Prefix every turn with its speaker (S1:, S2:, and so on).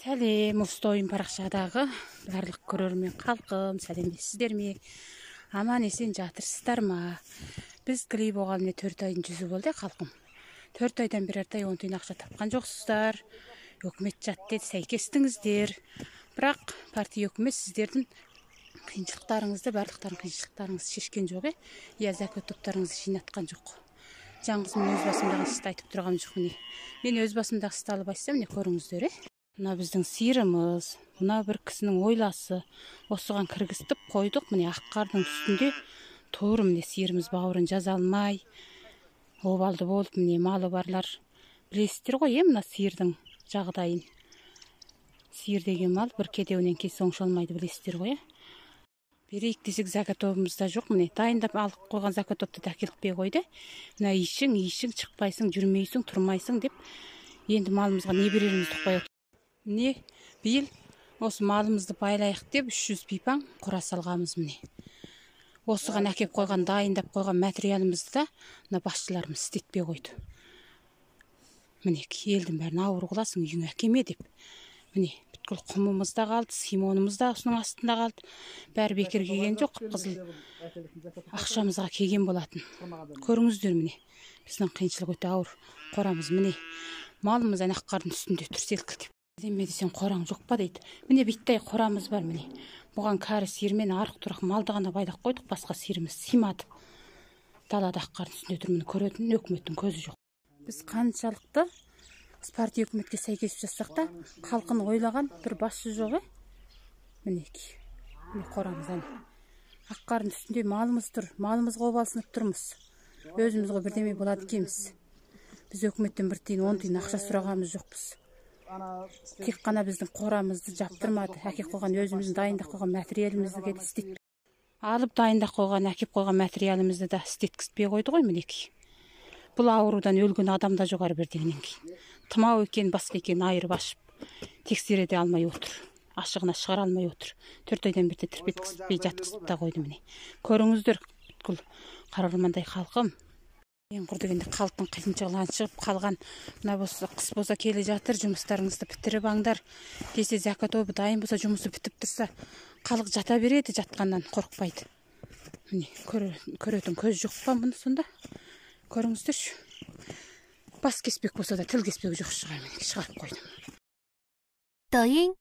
S1: сәлем ұлстойым парақшадағы барлық көрермен халқым сәлеметсіздер ме аман есен жатырсыздар ма біз глей болған міне төрт айдың жүзі болды халқым төрт айдан бері артай он тиын ақша тапқан жоқсыздар өкімет жат деді сәйкестіңіздер бірақ партия өкімет сіздердің қиыншылықтарыңызды барлықтарың қиыншылықтарыңызды шешкен жоқ иә иә зәкет топтарыңызды жинатқан жоқ жаңғыз мен өз басымдағы істі айтып тұрған жоқ міне мен өз басымдағы істі алып айтсам міне көріңіздер иә мына біздің сиырымыз мына бір кісінің ойласы осыған кіргізтіп қойдық міне ақ қардың үстінде тұр міне сиырымыз бауырын жаза алмай обалды болып міне малы барлар білесіздер ғой иә мына сиырдың жағдайын сиыр деген мал бір кедеуінен кесі оңшалмайды білесіздер ғой иә берейік десек жоқ міне дайындап алып қойған заготовты да әкеліп қойды мына ішің ишің шықпайсың жүрмейсің тұрмайсың деп енді малымызға не берерімізді ұқпай міне биыл осы малымызды байлайық деп үш жүз пипаң құра салғанбыз міне осыған әкеп қойған дайындап қойған материалымызды да мына басшыларымыз істетпей қойды міне елдің бәрін ауыр қыласың үйіңе әкеме деп міне бүткіл құмымыз да қалды симонымыз да осының астында қалды бәрі бекер келген жоқ қып қызыл ақшамызға келген болатын көріңіздер міне біздің қиыншылық өте ауыр қорамыз міне малымыз ана қардың үстінде тұр селкілдеп демеде сен қораң жоқ па дейді міне биттай қорамыз бар міне бұған кәрі мен арық тұрақ малды ғана байлап қойдық басқа сиырымыз сыймады далада қардың үстінде тұрмын көретін өкіметтің көзі жоқ біз қаншалықты партия үкіметке сәйкес жасақ та халқын ойлаған бір басшы жоқ иә мінекей міне қорамыз әне ақ қардың үстінде малымыз тұр малымызға обалсынып тұрмыз өзіміз ғой бірдеме болады екенбіз біз өкіметтен бір тиын он тиын ақша сұрағанымыз жоқпыз тек қана біздің қорамызды жаптырмады әкеп қойған өзіміздің дайындап қойған материалымызды келіп істетті алып дайындап қойған әкеп қойған материалымызды да істеткізбей қойды ғой мінекей бұл аурудан өлген адам да жоғары бірдеңнен кейін тымау екен басқа екенін айырып ашып тексере де алмай отыр ашығына шығара алмай отыр төрт айдан тірп тірпеткізбей жатқызып та қойды міне көріңіздер бүткіл қарармандай халқым ең құр дегенде халықтың қиыншылығынан шығып қалған мына болса қыс болса келе жатыр жұмыстарыңызды бітіріп аңдар десе зәка дайын болса жұмысы бітіп тұрса халық жата береді жатқаннан қорықпайды міне көретін көз жоқ па мұны сонда көріңіздерші бас кеспек болса да тіл кеспек жоқ шығар мен шығарып қойдым